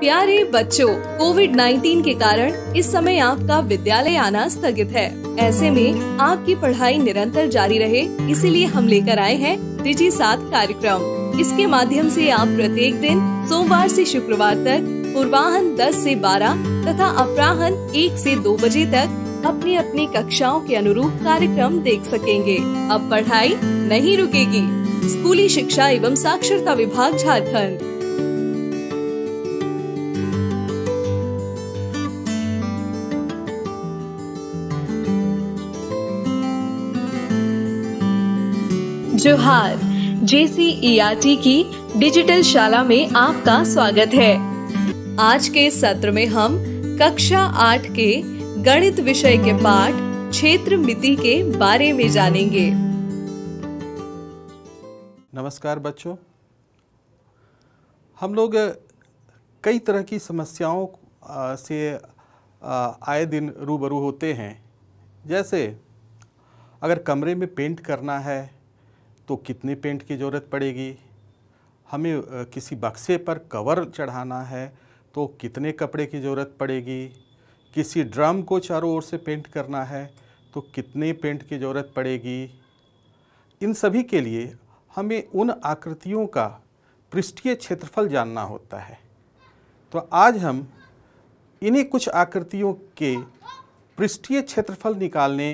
प्यारे बच्चों कोविड 19 के कारण इस समय आपका विद्यालय आना स्थगित है ऐसे में आपकी पढ़ाई निरंतर जारी रहे इसीलिए हम लेकर आए हैं डिजी साथ कार्यक्रम इसके माध्यम से आप प्रत्येक दिन सोमवार से शुक्रवार तक पूर्वाहन 10 से 12 तथा अपराहन 1 से 2 बजे तक अपनी अपनी कक्षाओं के अनुरूप कार्यक्रम देख सकेंगे अब पढ़ाई नहीं रुकेगी स्कूली शिक्षा एवं साक्षरता विभाग झारखंड जोहार जेसीईआरटी की डिजिटल शाला में आपका स्वागत है आज के सत्र में हम कक्षा आठ के गणित विषय के पाठ क्षेत्र मिति के बारे में जानेंगे नमस्कार बच्चों हम लोग कई तरह की समस्याओं से आए दिन रूबरू होते हैं जैसे अगर कमरे में पेंट करना है तो कितने पेंट की ज़रूरत पड़ेगी हमें किसी बक्से पर कवर चढ़ाना है तो कितने कपड़े की ज़रूरत पड़ेगी किसी ड्रम को चारों ओर से पेंट करना है तो कितने पेंट की ज़रूरत पड़ेगी इन सभी के लिए हमें उन आकृतियों का पृष्ठीय क्षेत्रफल जानना होता है तो आज हम इन्हीं कुछ आकृतियों के पृष्ठीय क्षेत्रफल निकालने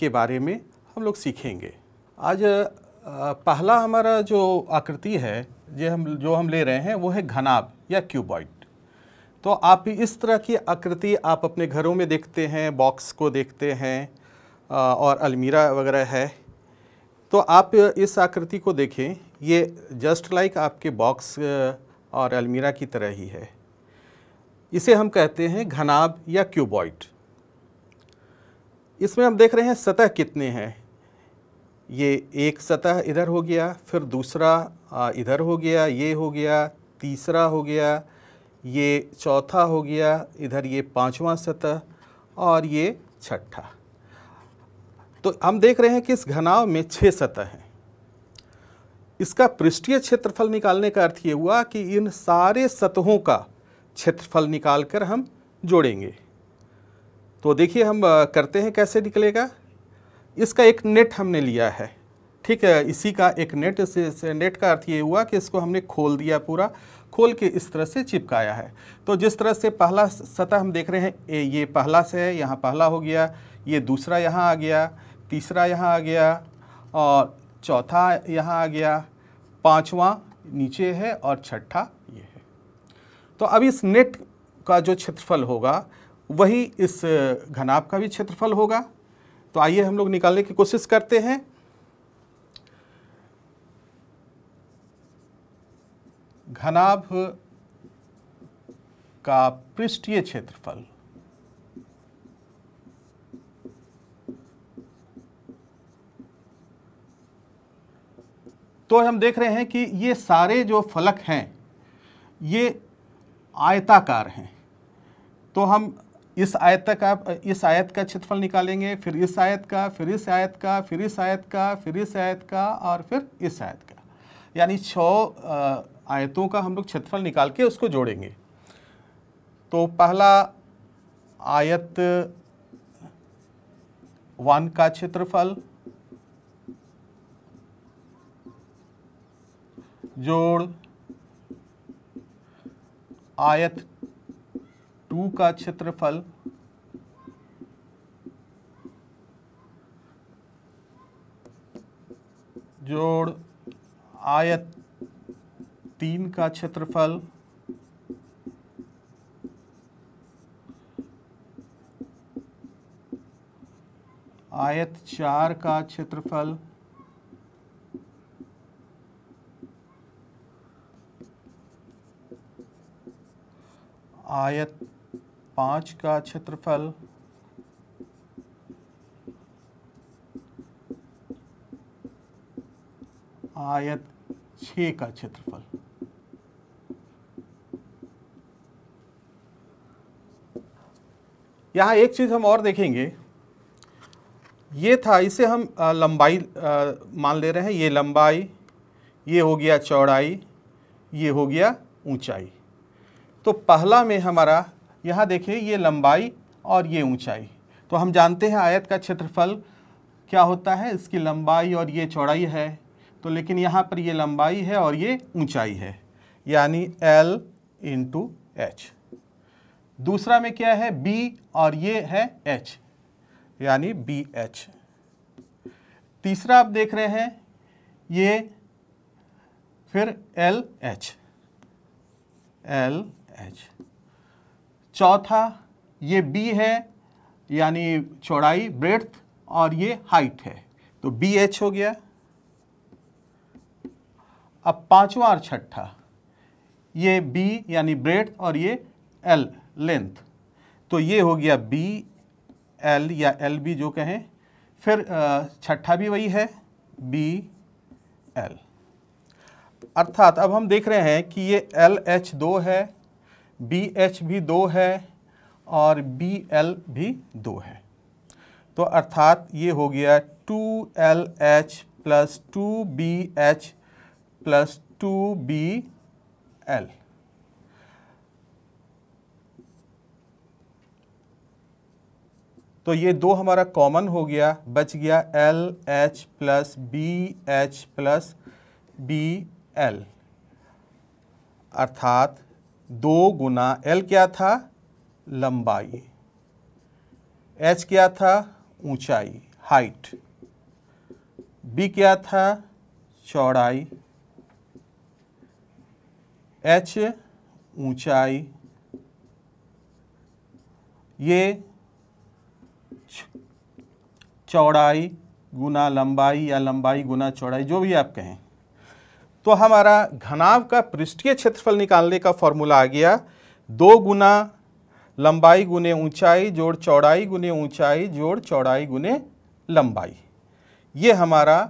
के बारे में हम लोग सीखेंगे आज पहला हमारा जो आकृति है जो हम जो हम ले रहे हैं वो है घनाब या क्यूबॉइड तो आप इस तरह की आकृति आप अपने घरों में देखते हैं बॉक्स को देखते हैं और अलमीरा वगैरह है तो आप इस आकृति को देखें ये जस्ट लाइक आपके बॉक्स और अलमीरा की तरह ही है इसे हम कहते हैं घनाब या क्यूबॉइड इसमें हम देख रहे हैं सतह कितने हैं ये एक सतह इधर हो गया फिर दूसरा इधर हो गया ये हो गया तीसरा हो गया ये चौथा हो गया इधर ये पांचवा सतह और ये छठा तो हम देख रहे हैं कि इस घनाव में छः सतह हैं इसका पृष्ठीय क्षेत्रफल निकालने का अर्थ ये हुआ कि इन सारे सतहों का क्षेत्रफल निकाल कर हम जोड़ेंगे तो देखिए हम करते हैं कैसे निकलेगा इसका एक नेट हमने लिया है ठीक है इसी का एक नेट से नेट का अर्थ ये हुआ कि इसको हमने खोल दिया पूरा खोल के इस तरह से चिपकाया है तो जिस तरह से पहला सतह हम देख रहे हैं ये पहला से है यहाँ पहला हो गया ये दूसरा यहाँ आ गया तीसरा यहाँ आ गया और चौथा यहाँ आ गया पांचवा नीचे है और छठा ये है तो अब इस नेट का जो क्षेत्रफल होगा वही इस घनाभ का भी क्षेत्रफल होगा तो आइए हम लोग निकालने की कोशिश करते हैं घनाभ का पृष्ठीय क्षेत्रफल तो हम देख रहे हैं कि ये सारे जो फलक हैं ये आयताकार हैं तो हम इस आयत तक आप इस आयत का क्षेत्रफल निकालेंगे फिर इस आयत का फिर इस आयत का फिर इस आयत का फिर इस आयत का और फिर इस आयत का यानी छः आयतों का हम लोग क्षेत्रफल निकाल के उसको जोड़ेंगे तो पहला आयत वन का क्षेत्रफल जोड़ आयत टू का क्षेत्रफल जोड़ आयत तीन का क्षेत्रफल आयत चार का क्षेत्रफल आयत पाँच का क्षेत्रफल आयत छ का क्षेत्रफल यहाँ एक चीज़ हम और देखेंगे ये था इसे हम लंबाई मान ले रहे हैं ये लंबाई ये हो गया चौड़ाई ये हो गया ऊंचाई तो पहला में हमारा यहाँ देखिए ये लंबाई और ये ऊंचाई तो हम जानते हैं आयत का क्षेत्रफल क्या होता है इसकी लंबाई और ये चौड़ाई है तो लेकिन यहाँ पर ये लंबाई है और ये ऊंचाई है यानी एल इंटू एच दूसरा में क्या है B और ये है H यानी बी एच तीसरा आप देख रहे हैं ये फिर एल एच एल एच चौथा ये बी है यानी चौड़ाई ब्रेथ और ये हाइट है तो बी एच हो गया अब पांचवा और छठा ये बी यानी ब्रेथ और ये एल लेंथ तो ये हो गया बी एल या एल बी जो कहें फिर छठा भी वही है बी एल अर्थात अब हम देख रहे हैं कि ये एल एच दो है बी एच भी दो है और बी एल भी दो है तो अर्थात ये हो गया two L H plus two B H plus two B L तो ये दो हमारा कॉमन हो गया बच गया L H plus B H plus B L अर्थात दो गुना एल क्या था लंबाई एच क्या था ऊंचाई हाइट बी क्या था चौड़ाई एच ऊंचाई ये चौड़ाई गुना लंबाई या लंबाई गुना चौड़ाई जो भी आप कहें तो हमारा घनाव का पृष्ठीय क्षेत्रफल निकालने का फॉर्मूला आ गया दो गुना लंबाई गुने ऊंचाई जोड़ चौड़ाई गुने ऊंचाई जोड़ चौड़ाई गुने लंबाई ये हमारा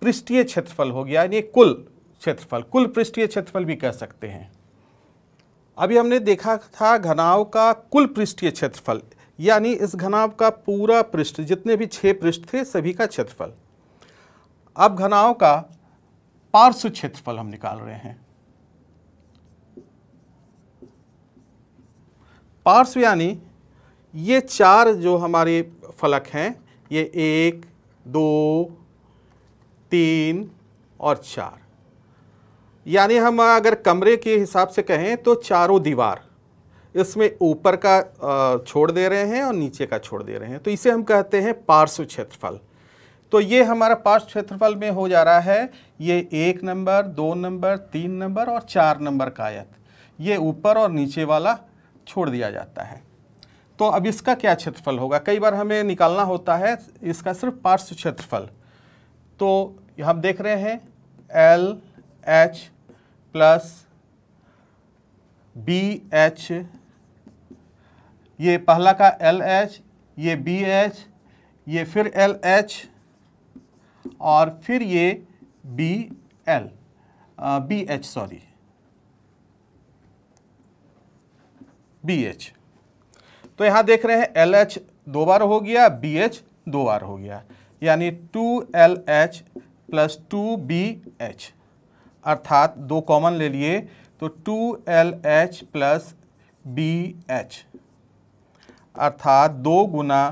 पृष्ठीय क्षेत्रफल हो गया यानी कुल क्षेत्रफल कुल पृष्ठीय क्षेत्रफल भी कह सकते हैं अभी हमने देखा था घनाव का कुल पृष्ठीय क्षेत्रफल यानी इस घनाव का पूरा पृष्ठ जितने भी छः पृष्ठ थे सभी का क्षेत्रफल अब घनाव का पार्श्व क्षेत्रफल हम निकाल रहे हैं पार्श्व यानी ये चार जो हमारे फलक हैं ये एक दो तीन और चार यानी हम अगर कमरे के हिसाब से कहें तो चारों दीवार इसमें ऊपर का छोड़ दे रहे हैं और नीचे का छोड़ दे रहे हैं तो इसे हम कहते हैं पार्श्व क्षेत्रफल तो ये हमारा पार्श्व क्षेत्रफल में हो जा रहा है ये एक नंबर दो नंबर तीन नंबर और चार नंबर का आयत ये ऊपर और नीचे वाला छोड़ दिया जाता है तो अब इसका क्या क्षेत्रफल होगा कई बार हमें निकालना होता है इसका सिर्फ पार्श्व क्षेत्रफल तो हम देख रहे हैं L H plus B H ये पहला का एल एच ये बी एच ये फिर एल एच और फिर ये B L B H sorry B H तो यहाँ देख रहे हैं एल एच दो बार हो गया बी एच दो बार हो गया यानी two L H plus two B H अर्थात दो कॉमन ले लिए तो two L H plus B H अर्थात दो गुना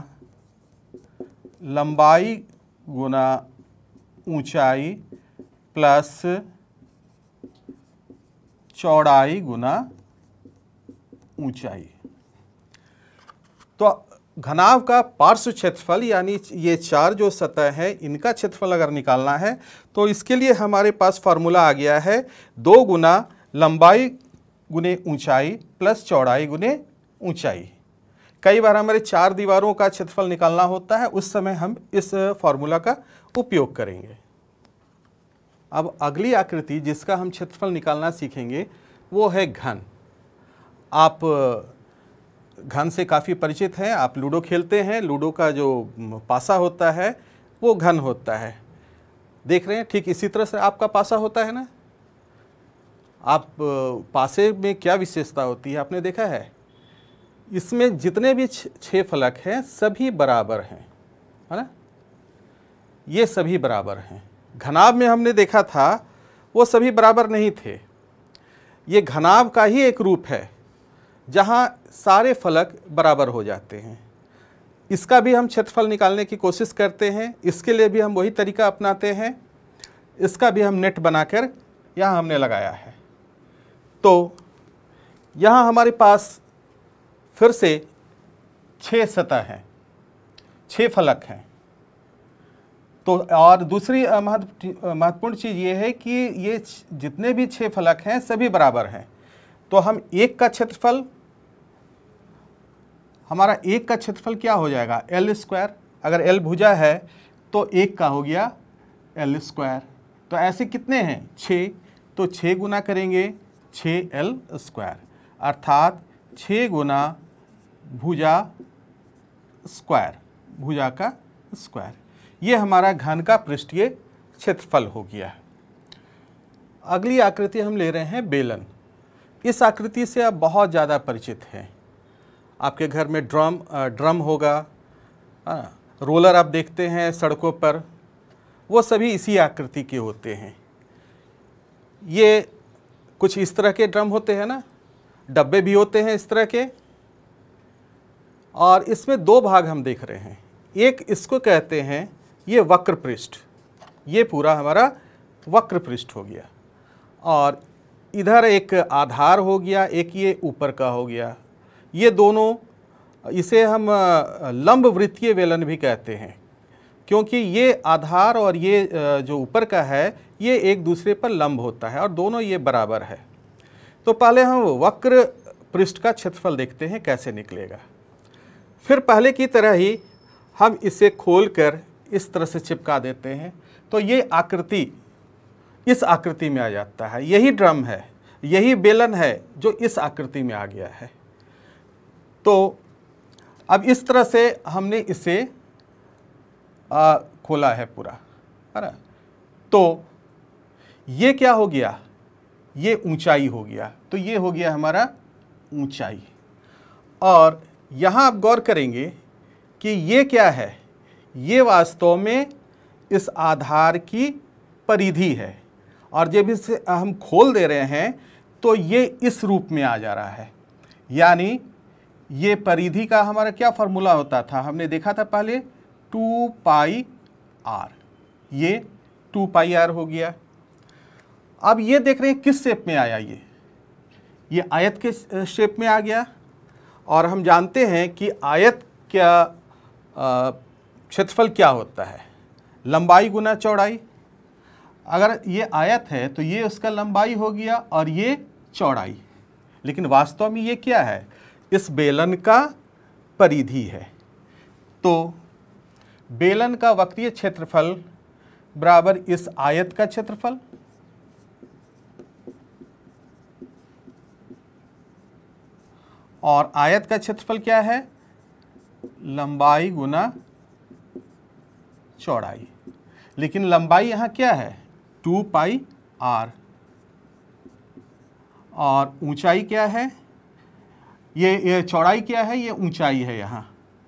लंबाई गुना ऊंचाई प्लस चौड़ाई गुना ऊंचाई तो घनाव का पार्श्व क्षेत्रफल यानी ये चार जो सतह है इनका क्षेत्रफल अगर निकालना है तो इसके लिए हमारे पास फार्मूला आ गया है दो गुना लंबाई गुने ऊंचाई प्लस चौड़ाई गुने ऊंचाई कई बार हमारे चार दीवारों का क्षेत्रफल निकालना होता है उस समय हम इस फॉर्मूला का उपयोग करेंगे अब अगली आकृति जिसका हम क्षेत्रफल निकालना सीखेंगे वो है घन आप घन से काफ़ी परिचित हैं आप लूडो खेलते हैं लूडो का जो पासा होता है वो घन होता है देख रहे हैं ठीक इसी तरह से आपका पासा होता है ना आप पासे में क्या विशेषता होती है आपने देखा है इसमें जितने भी छः फलक हैं सभी बराबर हैं है ना ये सभी बराबर हैं घनाभ में हमने देखा था वो सभी बराबर नहीं थे ये घनाभ का ही एक रूप है जहाँ सारे फलक बराबर हो जाते हैं इसका भी हम क्षेत्रफल निकालने की कोशिश करते हैं इसके लिए भी हम वही तरीका अपनाते हैं इसका भी हम नेट बनाकर यहाँ हमने लगाया है तो यहाँ हमारे पास फिर से छह सतह हैं छः फलक हैं तो और दूसरी महत्वपूर्ण चीज़ ये है कि ये जितने भी छः फलक हैं सभी बराबर हैं तो हम एक का क्षेत्रफल हमारा एक का क्षेत्रफल क्या हो जाएगा एल स्क्वायर अगर एल भुजा है तो एक का हो गया एल स्क्वायर तो ऐसे कितने हैं छः तो छः गुना करेंगे छः एल स्क्वायर अर्थात छः गुना भुजा स्क्वायर भुजा का स्क्वायर ये हमारा घन का पृष्ठीय क्षेत्रफल हो गया है अगली आकृति हम ले रहे हैं बेलन इस आकृति से आप बहुत ज़्यादा परिचित हैं आपके घर में ड्रम ड्रम होगा रोलर आप देखते हैं सड़कों पर वो सभी इसी आकृति के होते हैं ये कुछ इस तरह के ड्रम होते हैं ना डब्बे भी होते हैं इस तरह के और इसमें दो भाग हम देख रहे हैं एक इसको कहते हैं ये वक्र पृष्ठ ये पूरा हमारा वक्र पृष्ठ हो गया और इधर एक आधार हो गया एक ये ऊपर का हो गया ये दोनों इसे हम लंब वृत्तीय वेलन भी कहते हैं क्योंकि ये आधार और ये जो ऊपर का है ये एक दूसरे पर लंब होता है और दोनों ये बराबर है तो पहले हम वक्र पृष्ठ का क्षेत्रफल देखते हैं कैसे निकलेगा फिर पहले की तरह ही हम इसे खोलकर इस तरह से चिपका देते हैं तो ये आकृति इस आकृति में आ जाता है यही ड्रम है यही बेलन है जो इस आकृति में आ गया है तो अब इस तरह से हमने इसे आ, खोला है पूरा है ना तो ये क्या हो गया ये ऊंचाई हो गया तो ये हो गया हमारा ऊंचाई और यहाँ आप गौर करेंगे कि ये क्या है ये वास्तव में इस आधार की परिधि है और जब इसे हम खोल दे रहे हैं तो ये इस रूप में आ जा रहा है यानी ये परिधि का हमारा क्या फॉर्मूला होता था हमने देखा था पहले टू पाई आर ये टू पाई आर हो गया अब ये देख रहे हैं किस शेप में आया ये ये आयत के शेप में आ गया और हम जानते हैं कि आयत क्या क्षेत्रफल क्या होता है लंबाई गुना चौड़ाई अगर ये आयत है तो ये उसका लंबाई हो गया और ये चौड़ाई लेकिन वास्तव में ये क्या है इस बेलन का परिधि है तो बेलन का वक्रीय क्षेत्रफल बराबर इस आयत का क्षेत्रफल और आयत का क्षेत्रफल क्या है लंबाई गुना चौड़ाई लेकिन लंबाई यहाँ क्या है टू पाई आर और ऊंचाई क्या है ये, ये चौड़ाई क्या है ये ऊंचाई है यहाँ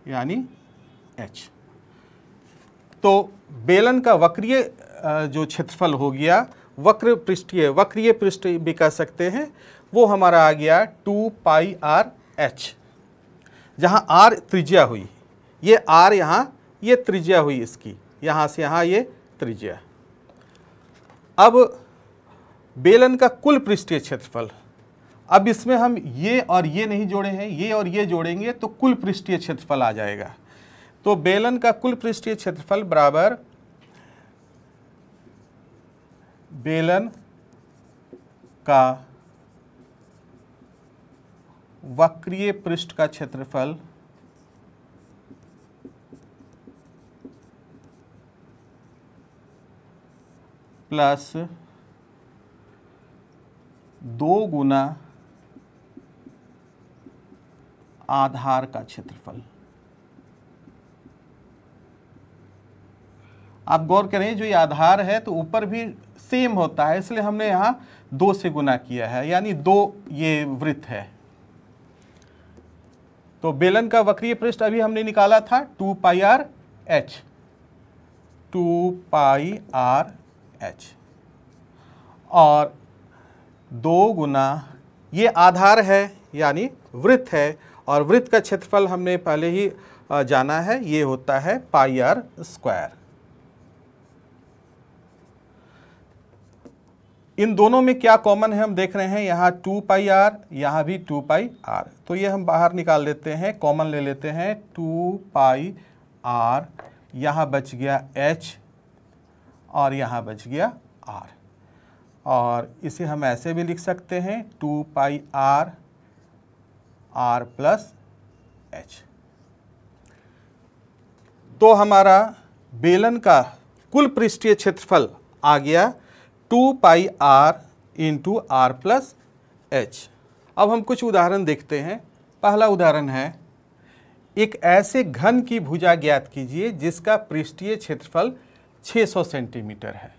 यानी एच तो बेलन का वक्रीय जो क्षेत्रफल हो गया वक्र पृष्ठीय वक्रीय पृष्ठ भी कह सकते हैं वो हमारा आ गया टू पाई आर एच जहाँ आर त्रिज्या हुई ये आर यहाँ ये त्रिज्या हुई इसकी यहाँ से यहाँ ये त्रिज्या अब बेलन का कुल पृष्ठीय क्षेत्रफल अब इसमें हम ये और ये नहीं जोड़े हैं ये और ये जोड़ेंगे तो कुल पृष्ठीय क्षेत्रफल आ जाएगा तो बेलन का कुल पृष्ठीय क्षेत्रफल बराबर बेलन का वक्रीय पृष्ठ का क्षेत्रफल प्लस दो गुना आधार का क्षेत्रफल आप गौर करें जो ये आधार है तो ऊपर भी सेम होता है इसलिए हमने यहां दो से गुना किया है यानी दो ये वृत्त है तो बेलन का वक्रीय पृष्ठ अभी हमने निकाला था two pi R H two pi R H और दो गुना ये आधार है यानी वृत्त है और वृत्त का क्षेत्रफल हमने पहले ही जाना है ये होता है पाई आर स्क्वायर इन दोनों में क्या कॉमन है हम देख रहे हैं यहाँ टू पाई आर यहाँ भी टू पाई आर तो ये हम बाहर निकाल लेते हैं कॉमन ले लेते हैं टू पाई आर यहाँ बच गया एच और यहाँ बच गया आर और इसे हम ऐसे भी लिख सकते हैं two pi R R plus H तो हमारा बेलन का कुल पृष्ठीय क्षेत्रफल आ गया two pi R into R plus H अब हम कुछ उदाहरण देखते हैं पहला उदाहरण है एक ऐसे घन की भुजा ज्ञात कीजिए जिसका पृष्ठीय क्षेत्रफल 600 सेंटीमीटर है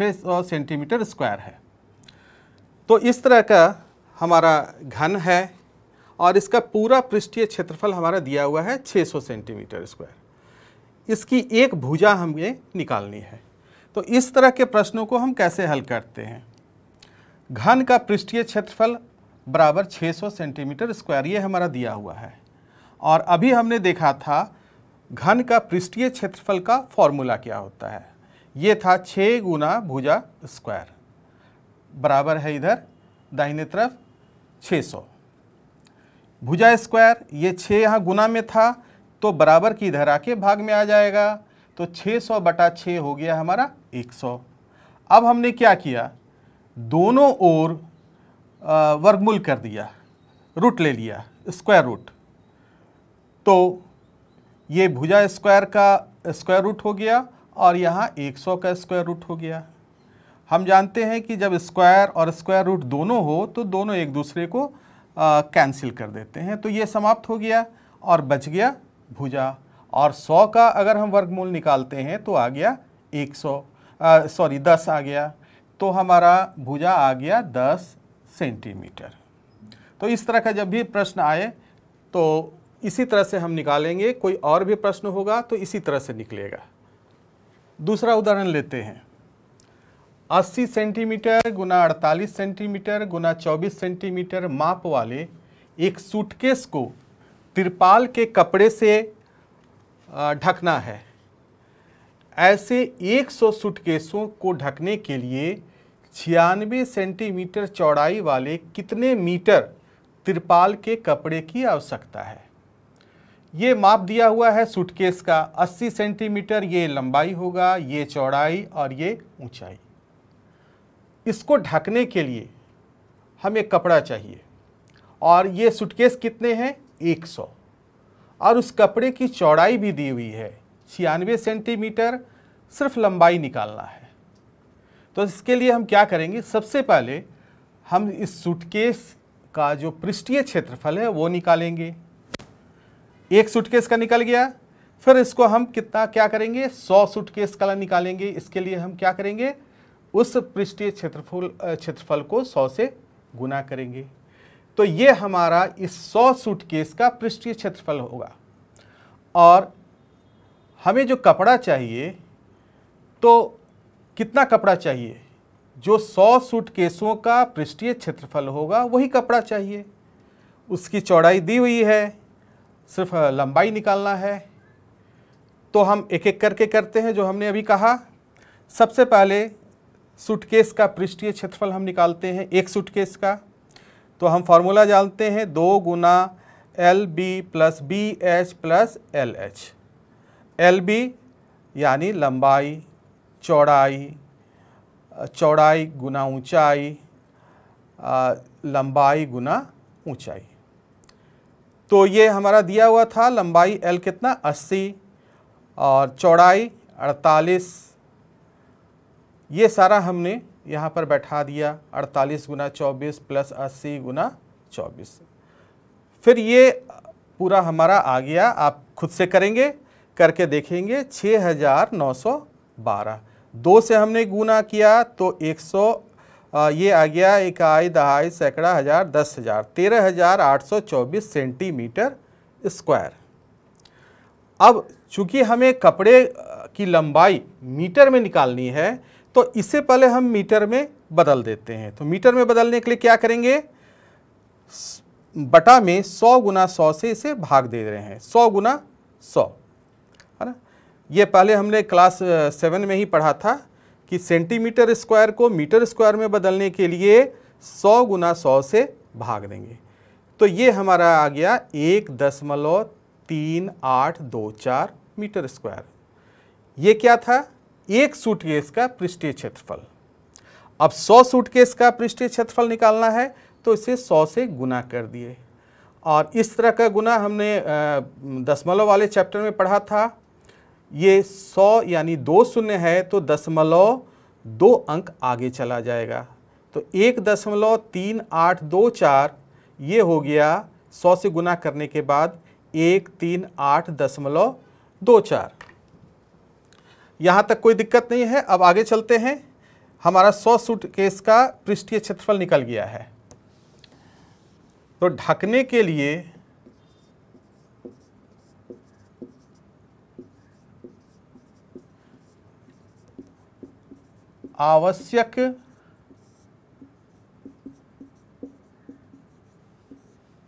600 सेंटीमीटर स्क्वायर है तो इस तरह का हमारा घन है और इसका पूरा पृष्ठीय क्षेत्रफल हमारा दिया हुआ है 600 सेंटीमीटर स्क्वायर इसकी एक भुजा हमें निकालनी है तो इस तरह के प्रश्नों को हम कैसे हल करते हैं घन का पृष्ठीय क्षेत्रफल बराबर 600 सेंटीमीटर स्क्वायर ये हमारा दिया हुआ है और अभी हमने देखा था घन का पृष्ठीय क्षेत्रफल का फॉर्मूला क्या होता है ये था छः गुना भुजा स्क्वायर बराबर है इधर दाहिने तरफ 600 भुजा स्क्वायर ये 6 यहाँ गुना में था तो बराबर की इधर आके भाग में आ जाएगा तो 600 बटा छ हो गया हमारा 100 अब हमने क्या किया दोनों ओर वर्गमूल कर दिया रूट ले लिया स्क्वायर रूट तो ये भुजा स्क्वायर का स्क्वायर रूट हो गया और यहाँ 100 का स्क्वायर रूट हो गया हम जानते हैं कि जब स्क्वायर और स्क्वायर रूट दोनों हो तो दोनों एक दूसरे को कैंसिल कर देते हैं तो ये समाप्त हो गया और बच गया भुजा और 100 का अगर हम वर्गमूल निकालते हैं तो आ गया 100 सॉरी 10 आ गया तो हमारा भुजा आ गया 10 सेंटीमीटर तो इस तरह का जब भी प्रश्न आए तो इसी तरह से हम निकालेंगे कोई और भी प्रश्न होगा तो इसी तरह से निकलेगा दूसरा उदाहरण लेते हैं 80 सेंटीमीटर गुना 48 सेंटीमीटर गुना 24 सेंटीमीटर माप वाले एक सूटकेस को तिरपाल के कपड़े से ढकना है ऐसे 100 सूटकेसों को ढकने के लिए छियानवे सेंटीमीटर चौड़ाई वाले कितने मीटर तिरपाल के कपड़े की आवश्यकता है ये माप दिया हुआ है सूटकेस का 80 सेंटीमीटर ये लंबाई होगा ये चौड़ाई और ये ऊंचाई इसको ढकने के लिए हमें कपड़ा चाहिए और ये सूटकेस कितने हैं 100 और उस कपड़े की चौड़ाई भी दी हुई है छियानवे सेंटीमीटर सिर्फ लंबाई निकालना है तो इसके लिए हम क्या करेंगे सबसे पहले हम इस सूटकेस का जो पृष्ठीय क्षेत्रफल है वो निकालेंगे एक सूटकेस का निकल गया फिर इसको हम कितना क्या करेंगे सौ सूटकेस का निकालेंगे इसके लिए हम क्या करेंगे उस पृष्ठीय क्षेत्रफल क्षेत्रफल को सौ से गुना करेंगे तो ये हमारा इस सौ केस का पृष्ठीय क्षेत्रफल होगा और हमें जो कपड़ा चाहिए तो कितना कपड़ा चाहिए जो सौ केसों का पृष्ठीय क्षेत्रफल होगा वही कपड़ा चाहिए उसकी चौड़ाई दी हुई है सिर्फ लंबाई निकालना है तो हम एक एक करके करते हैं जो हमने अभी कहा सबसे पहले सूटकेस का पृष्ठीय क्षेत्रफल हम निकालते हैं एक सूटकेस का तो हम फार्मूला जानते हैं दो गुना L B plus B H plus L H L B यानी लंबाई चौड़ाई चौड़ाई गुना ऊंचाई लंबाई गुना ऊंचाई तो ये हमारा दिया हुआ था लंबाई एल कितना 80 और चौड़ाई 48 ये सारा हमने यहाँ पर बैठा दिया अड़तालीस गुना चौबीस प्लस अस्सी गुना चौबीस फिर ये पूरा हमारा आ गया आप खुद से करेंगे करके देखेंगे 6912 हज़ार नौ सौ बारह दो से हमने गुना किया तो एक सौ ये आ गया इकाई दहाई सैकड़ा हज़ार दस हज़ार तेरह हज़ार आठ सौ चौबीस सेंटीमीटर स्क्वायर अब चूंकि हमें कपड़े की लंबाई मीटर में निकालनी है तो इससे पहले हम मीटर में बदल देते हैं तो मीटर में बदलने के लिए क्या करेंगे बटा में सौ गुना सौ से इसे भाग दे रहे हैं सौ गुना सौ है ना ये पहले हमने क्लास सेवन में ही पढ़ा था कि सेंटीमीटर स्क्वायर को मीटर स्क्वायर में बदलने के लिए सौ गुना सौ से भाग देंगे तो ये हमारा आ गया एक दशमलव तीन आठ दो चार मीटर स्क्वायर ये क्या था एक सूटकेस का पृष्ठीय क्षेत्रफल अब 100 सूटकेस का पृष्ठीय क्षेत्रफल निकालना है तो इसे 100 से गुना कर दिए और इस तरह का गुना हमने दशमलव वाले चैप्टर में पढ़ा था ये 100 यानी दो शून्य है तो दशमलव दो अंक आगे चला जाएगा तो एक दशमलव तीन आठ दो चार ये हो गया सौ से गुना करने के बाद एक तीन आठ दशमलव दो चार यहाँ तक कोई दिक्कत नहीं है अब आगे चलते हैं हमारा सौ सूट केस का पृष्ठीय क्षेत्रफल निकल गया है तो ढकने के लिए आवश्यक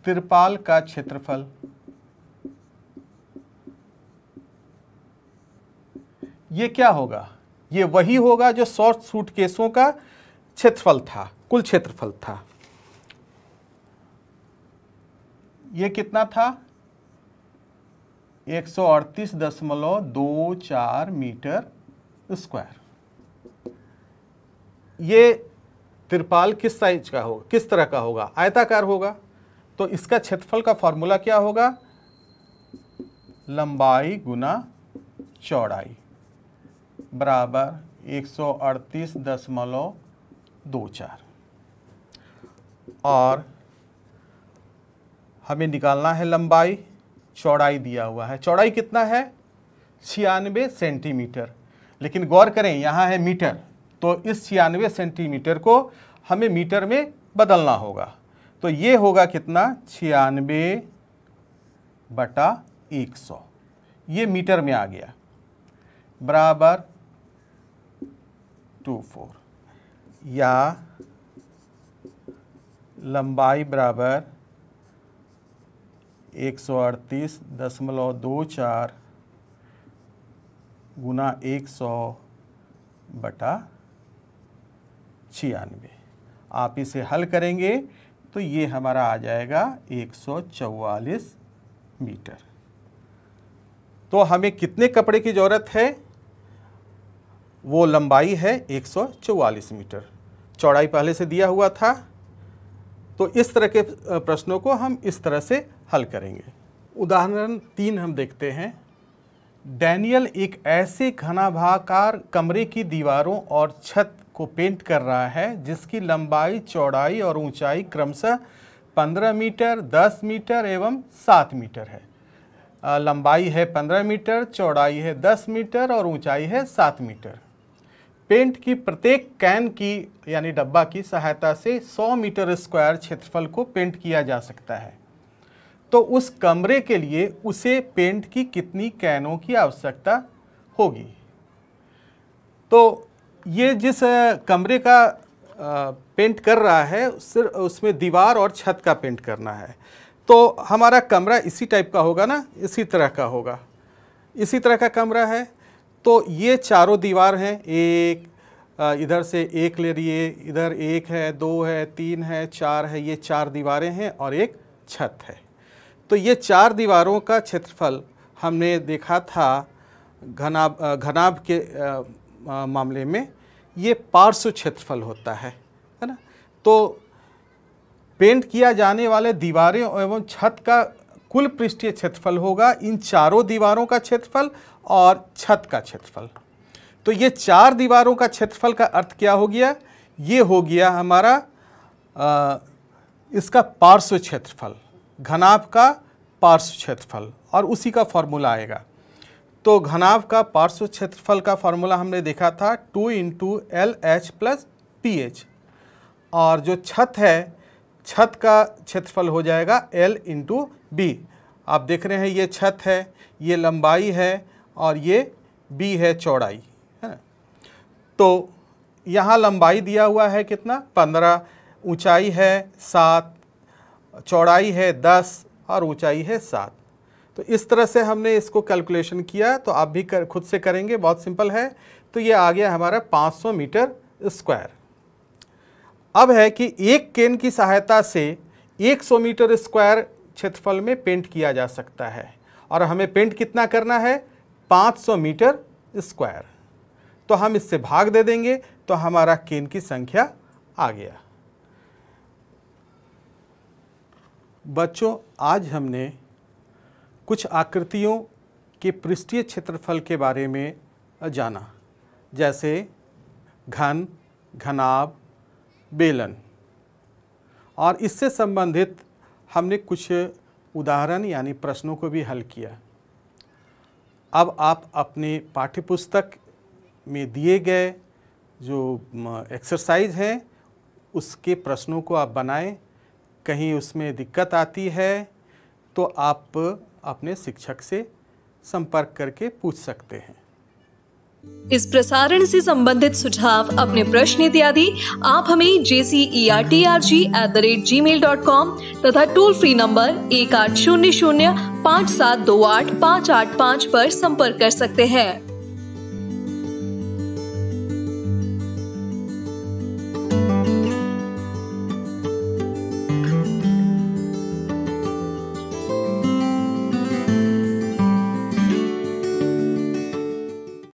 तिरपाल का क्षेत्रफल ये क्या होगा ये वही होगा जो शॉर्ट सूट केसों का क्षेत्रफल था कुल क्षेत्रफल था ये कितना था एक दशमलव दो चार मीटर स्क्वायर ये त्रिपाल किस साइज का होगा किस तरह का होगा आयताकार होगा तो इसका क्षेत्रफल का फॉर्मूला क्या होगा लंबाई गुना चौड़ाई बराबर एक सौ अड़तीस दशमलव दो चार और हमें निकालना है लंबाई चौड़ाई दिया हुआ है चौड़ाई कितना है छियानवे सेंटीमीटर लेकिन गौर करें यहाँ है मीटर तो इस छियानवे सेंटीमीटर को हमें मीटर में बदलना होगा तो ये होगा कितना छियानवे बटा एक सौ ये मीटर में आ गया बराबर टू फोर या लंबाई बराबर एक सौ अड़तीस दशमलव दो चार गुना एक सौ बटा छियानवे आप इसे हल करेंगे तो ये हमारा आ जाएगा एक सौ चौवालीस मीटर तो हमें कितने कपड़े की ज़रूरत है वो लंबाई है 144 मीटर चौड़ाई पहले से दिया हुआ था तो इस तरह के प्रश्नों को हम इस तरह से हल करेंगे उदाहरण तीन हम देखते हैं डैनियल एक ऐसे घनाभाकार कमरे की दीवारों और छत को पेंट कर रहा है जिसकी लंबाई चौड़ाई और ऊंचाई क्रमशः 15 मीटर 10 मीटर एवं 7 मीटर है लंबाई है 15 मीटर चौड़ाई है 10 मीटर और ऊंचाई है 7 मीटर पेंट की प्रत्येक कैन की यानी डब्बा की सहायता से 100 मीटर स्क्वायर क्षेत्रफल को पेंट किया जा सकता है तो उस कमरे के लिए उसे पेंट की कितनी कैनों की आवश्यकता होगी तो ये जिस कमरे का पेंट कर रहा है सिर्फ उसमें दीवार और छत का पेंट करना है तो हमारा कमरा इसी टाइप का होगा ना इसी तरह का होगा इसी तरह का कमरा है तो ये चारों दीवार हैं एक इधर से एक ले है इधर एक है दो है तीन है चार है ये चार दीवारें हैं और एक छत है तो ये चार दीवारों का क्षेत्रफल हमने देखा था घनाब घनाब के मामले में ये पार्श्व क्षेत्रफल होता है है ना तो पेंट किया जाने वाले दीवारें एवं छत का कुल पृष्ठीय क्षेत्रफल होगा इन चारों दीवारों का क्षेत्रफल और छत का क्षेत्रफल तो ये चार दीवारों का क्षेत्रफल का अर्थ क्या हो गया ये हो गया हमारा आ, इसका पार्श्व क्षेत्रफल घनाभ का पार्श्व क्षेत्रफल और उसी का फॉर्मूला आएगा तो घनाभ का पार्श्व क्षेत्रफल का फॉर्मूला हमने देखा था two into L H plus P H और जो छत है छत का क्षेत्रफल हो जाएगा एल इंटू बी आप देख रहे हैं ये छत है ये लंबाई है और ये बी है चौड़ाई है ना तो यहाँ लंबाई दिया हुआ है कितना पंद्रह ऊंचाई है सात चौड़ाई है दस और ऊंचाई है सात तो इस तरह से हमने इसको कैलकुलेशन किया तो आप भी कर खुद से करेंगे बहुत सिंपल है तो ये आ गया हमारा 500 मीटर स्क्वायर अब है कि एक केन की सहायता से 100 मीटर स्क्वायर क्षेत्रफल में पेंट किया जा सकता है और हमें पेंट कितना करना है 500 मीटर स्क्वायर तो हम इससे भाग दे देंगे तो हमारा केन की संख्या आ गया बच्चों आज हमने कुछ आकृतियों के पृष्ठीय क्षेत्रफल के बारे में जाना जैसे घन घनाभ बेलन और इससे संबंधित हमने कुछ उदाहरण यानी प्रश्नों को भी हल किया अब आप अपने पाठ्यपुस्तक में दिए गए जो एक्सरसाइज हैं उसके प्रश्नों को आप बनाएं कहीं उसमें दिक्कत आती है तो आप अपने शिक्षक से संपर्क करके पूछ सकते हैं इस प्रसारण से संबंधित सुझाव अपने प्रश्न इत्यादि आप हमें J C E R T R G at the rate gmail dot com तथा टोल फ्री नंबर एक आठ शून्य शून्य पाँच सात दो आठ पाँच आठ पाँच पर संपर्क कर सकते हैं